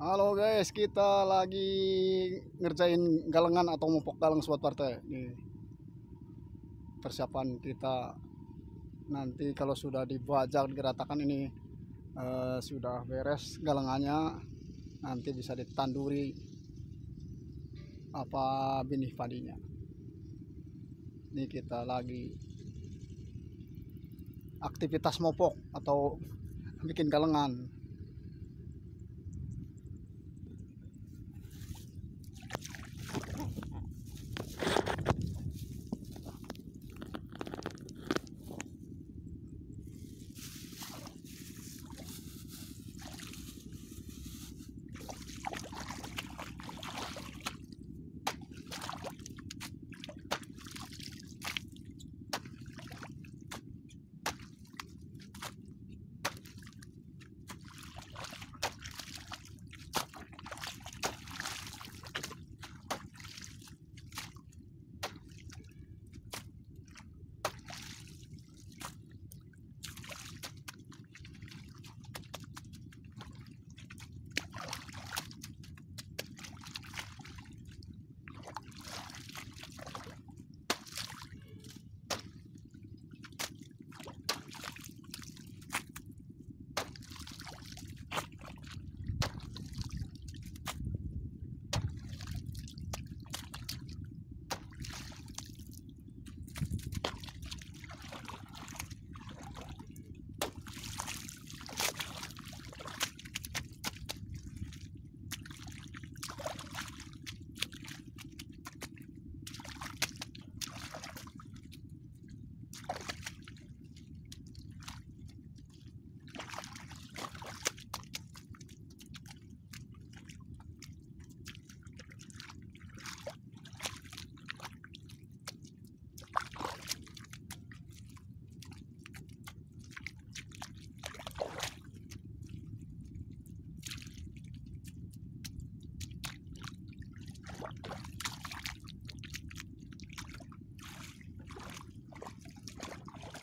Halo guys, kita lagi ngerjain galengan atau mupok galeng suatu partai. Ini Persiapan kita nanti kalau sudah dibajak geratakan ini eh, sudah beres galengannya, nanti bisa ditanduri apa benih padinya. Ini kita lagi aktivitas mopok atau bikin galengan.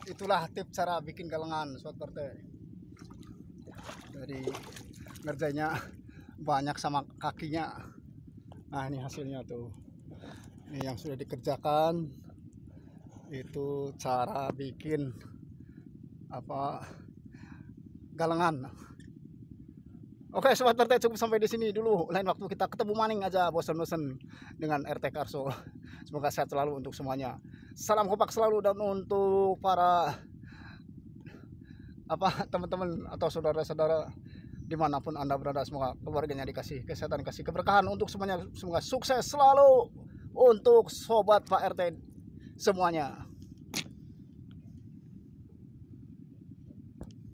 itulah tips cara bikin galengan sobat partai dari ngerjainnya banyak sama kakinya nah ini hasilnya tuh ini yang sudah dikerjakan itu cara bikin apa galengan Oke sobat RT cukup sampai di sini dulu. Lain waktu kita ketemu maning aja bosan-bosan dengan RT Karso. Semoga sehat selalu untuk semuanya. Salam kompak selalu dan untuk para apa teman-teman atau saudara-saudara dimanapun anda berada semoga keluarganya dikasih kesehatan kasih keberkahan untuk semuanya semoga sukses selalu untuk sobat Pak RT semuanya.